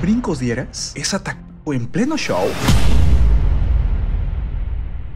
brincos dieras es atacado en pleno show.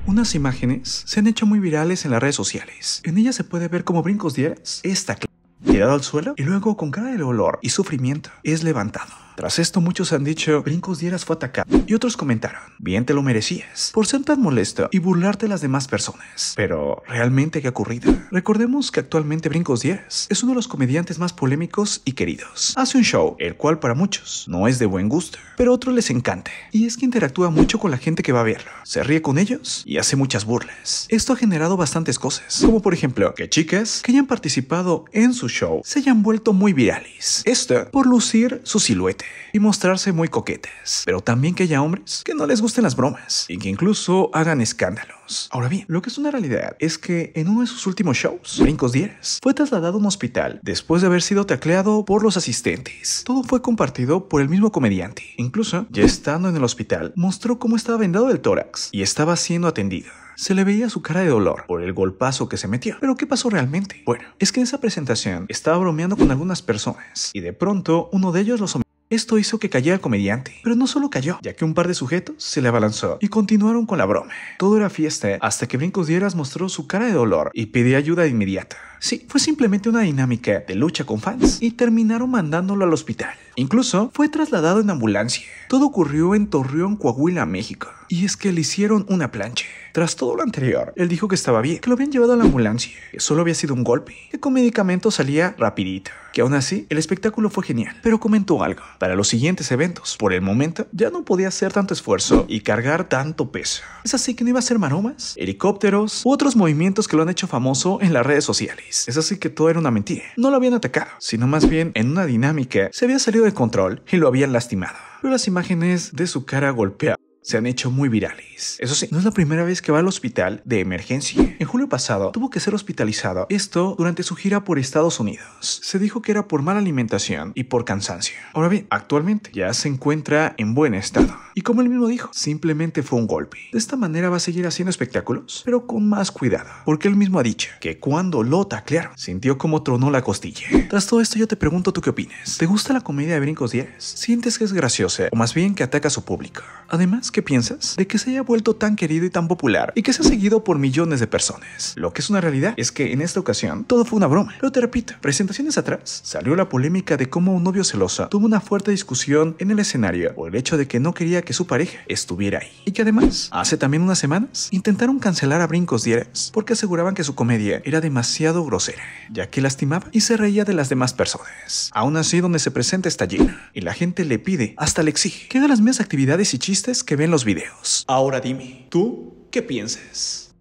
Unas imágenes se han hecho muy virales en las redes sociales. En ellas se puede ver cómo brincos dieras está tirado al suelo y luego con cara de dolor y sufrimiento es levantado. Tras esto muchos han dicho, Brincos Dieras fue atacado y otros comentaron, bien te lo merecías, por ser tan molesto y burlarte de las demás personas. Pero, ¿realmente qué ha ocurrido? Recordemos que actualmente Brincos Dieras es uno de los comediantes más polémicos y queridos. Hace un show, el cual para muchos no es de buen gusto, pero a otros les encanta, y es que interactúa mucho con la gente que va a verlo, se ríe con ellos y hace muchas burlas. Esto ha generado bastantes cosas, como por ejemplo, que chicas que hayan participado en su show se hayan vuelto muy virales. Esto por lucir su silueta y mostrarse muy coquetes, pero también que haya hombres que no les gusten las bromas y que incluso hagan escándalos. Ahora bien, lo que es una realidad es que en uno de sus últimos shows, Brincos Díaz fue trasladado a un hospital después de haber sido tacleado por los asistentes. Todo fue compartido por el mismo comediante. Incluso, ya estando en el hospital, mostró cómo estaba vendado el tórax y estaba siendo atendido. Se le veía su cara de dolor por el golpazo que se metió. Pero ¿qué pasó realmente? Bueno, es que en esa presentación estaba bromeando con algunas personas y de pronto uno de ellos lo sometió esto hizo que cayera el comediante, pero no solo cayó, ya que un par de sujetos se le abalanzó y continuaron con la broma. Todo era fiesta hasta que Brincos Dieras mostró su cara de dolor y pidió ayuda inmediata. Sí, fue simplemente una dinámica de lucha con fans y terminaron mandándolo al hospital. Incluso fue trasladado en ambulancia. Todo ocurrió en Torreón, Coahuila, México. Y es que le hicieron una plancha. Tras todo lo anterior, él dijo que estaba bien, que lo habían llevado a la ambulancia, que solo había sido un golpe, que con medicamentos salía rapidito. Que aún así, el espectáculo fue genial, pero comentó algo. Para los siguientes eventos, por el momento, ya no podía hacer tanto esfuerzo y cargar tanto peso. Es así que no iba a hacer maromas, helicópteros u otros movimientos que lo han hecho famoso en las redes sociales. Es así que todo era una mentira. No lo habían atacado, sino más bien en una dinámica se había salido de control y lo habían lastimado. Pero las imágenes de su cara golpeada se han hecho muy virales. Eso sí, no es la primera vez que va al hospital de emergencia. En julio pasado tuvo que ser hospitalizado, esto durante su gira por Estados Unidos. Se dijo que era por mala alimentación y por cansancio. Ahora bien, actualmente ya se encuentra en buen estado. Y como él mismo dijo, simplemente fue un golpe. De esta manera va a seguir haciendo espectáculos, pero con más cuidado, porque él mismo ha dicho que cuando lo taclearon, sintió como tronó la costilla. Tras todo esto yo te pregunto tú qué opinas. ¿Te gusta la comedia de Brincos 10? ¿Sientes que es graciosa o más bien que ataca a su público? Además, ¿qué piensas de que se haya vuelto tan querido y tan popular y que se ha seguido por millones de personas? Lo que es una realidad es que en esta ocasión todo fue una broma. Pero te repito, presentaciones atrás salió la polémica de cómo un novio celoso tuvo una fuerte discusión en el escenario por el hecho de que no quería que su pareja estuviera ahí. Y que además, hace también unas semanas, intentaron cancelar a Brincos Dieras porque aseguraban que su comedia era demasiado grosera, ya que lastimaba y se reía de las demás personas. Aún así, donde se presenta está llena y la gente le pide, hasta le exige, que haga las mismas actividades y chistes que ven los videos. Ahora dime, ¿tú qué piensas?